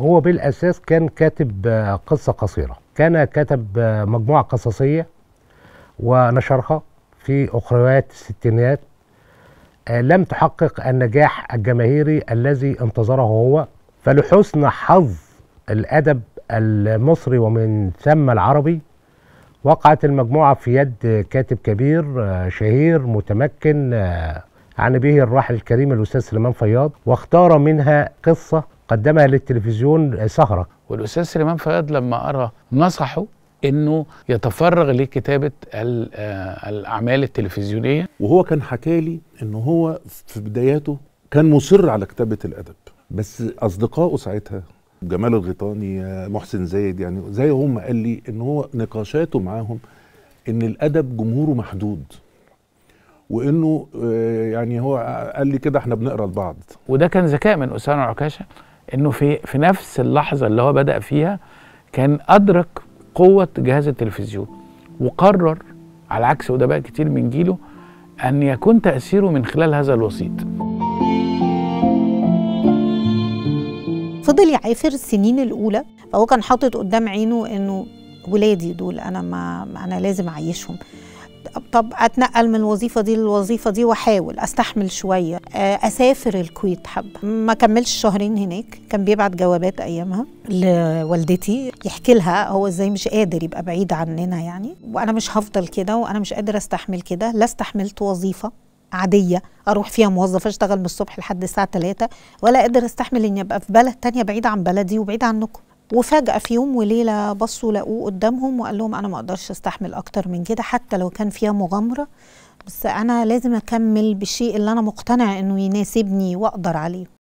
هو بالاساس كان كاتب آه، قصه قصيره كان كتب آه، مجموعه قصصيه ونشرها في اخريات الستينات آه، لم تحقق النجاح الجماهيري الذي انتظره هو فلحسن حظ الادب المصري ومن ثم العربي وقعت المجموعه في يد كاتب كبير شهير متمكن عن به الراحل الكريم الاستاذ سليمان فياض واختار منها قصه قدمها للتلفزيون سهرة والأستاذ سليمان فؤاد لما أرى نصحه انه يتفرغ لكتابه آه، الاعمال التلفزيونيه وهو كان حكى لي ان هو في بداياته كان مصر على كتابه الادب بس اصدقائه ساعتها جمال الغيطاني محسن زايد يعني زي هم قال لي ان هو نقاشاته معاهم ان الادب جمهوره محدود وانه آه، يعني هو قال لي كده احنا بنقرا لبعض وده كان ذكاء من اسامه عكاشه انه في في نفس اللحظه اللي هو بدا فيها كان ادرك قوه جهاز التلفزيون وقرر على عكس ادباء كتير من جيله ان يكون تاثيره من خلال هذا الوسيط فضل يعافر السنين الاولى فهو كان حاطط قدام عينه انه ولادي دول انا ما انا لازم اعيشهم طب اتنقل من الوظيفه دي للوظيفه دي واحاول استحمل شويه آه، اسافر الكويت حبه ما كملش شهرين هناك كان بيبعت جوابات ايامها لوالدتي يحكي لها هو ازاي مش قادر يبقى بعيد عننا يعني وانا مش هفضل كده وانا مش قادر استحمل كده لا استحملت وظيفه عادية أروح فيها موظفة أشتغل من الصبح لحد الساعة 3 ولا أقدر أستحمل إني أبقى في بلد تانية بعيدة عن بلدي وبعيدة عنكم وفجأة في يوم وليلة بصوا لقوه قدامهم وقال لهم أنا ما أقدرش أستحمل أكتر من كده حتى لو كان فيها مغامرة بس أنا لازم أكمل بالشيء اللي أنا مقتنع إنه يناسبني وأقدر عليه